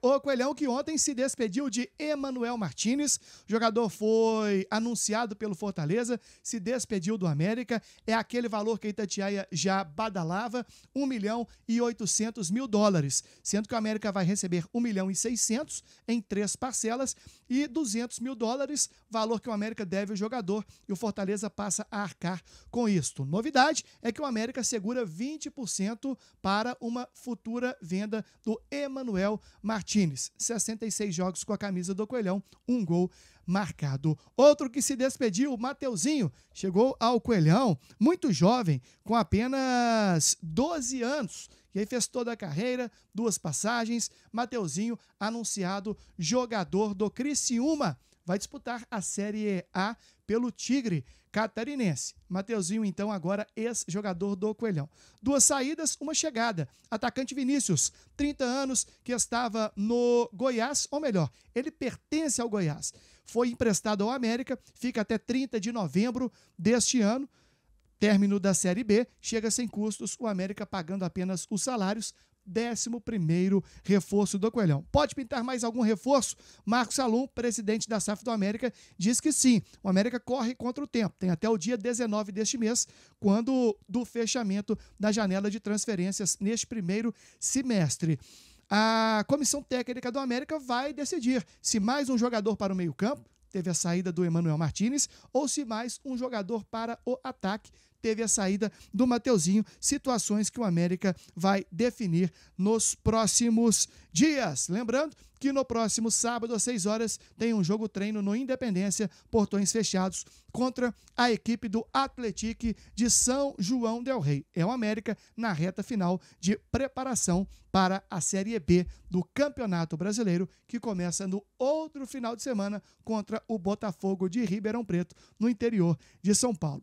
O Coelhão que ontem se despediu de Emanuel Martinez, o jogador foi anunciado pelo Fortaleza, se despediu do América, é aquele valor que a Itatiaia já badalava, 1 milhão e 800 mil dólares, sendo que o América vai receber 1 milhão e 600 em três parcelas e 200 mil dólares, valor que o América deve ao jogador e o Fortaleza passa a arcar com isto. Novidade é que o América segura 20% para uma futura venda do Emanuel Martínez. Martinez, 66 jogos com a camisa do Coelhão, um gol marcado. Outro que se despediu, o Mateuzinho, chegou ao Coelhão, muito jovem, com apenas 12 anos. E aí fez toda a carreira, duas passagens. Mateuzinho anunciado jogador do Criciúma vai disputar a Série A pelo Tigre catarinense. Mateuzinho, então, agora ex-jogador do Coelhão. Duas saídas, uma chegada. Atacante Vinícius, 30 anos, que estava no Goiás, ou melhor, ele pertence ao Goiás. Foi emprestado ao América, fica até 30 de novembro deste ano. Término da Série B, chega sem custos, o América pagando apenas os salários, décimo primeiro reforço do Coelhão. Pode pintar mais algum reforço? Marcos Salum, presidente da SAF do América, diz que sim. O América corre contra o tempo. Tem até o dia 19 deste mês, quando do fechamento da janela de transferências neste primeiro semestre. A comissão técnica do América vai decidir se mais um jogador para o meio-campo, teve a saída do Emanuel Martinez, ou se mais um jogador para o ataque, teve a saída do Mateuzinho, situações que o América vai definir nos próximos dias. Lembrando que no próximo sábado, às 6 horas, tem um jogo treino no Independência, portões fechados, contra a equipe do Atletique de São João Del Rei. É o América na reta final de preparação para a Série B do Campeonato Brasileiro, que começa no outro final de semana contra o Botafogo de Ribeirão Preto, no interior de São Paulo.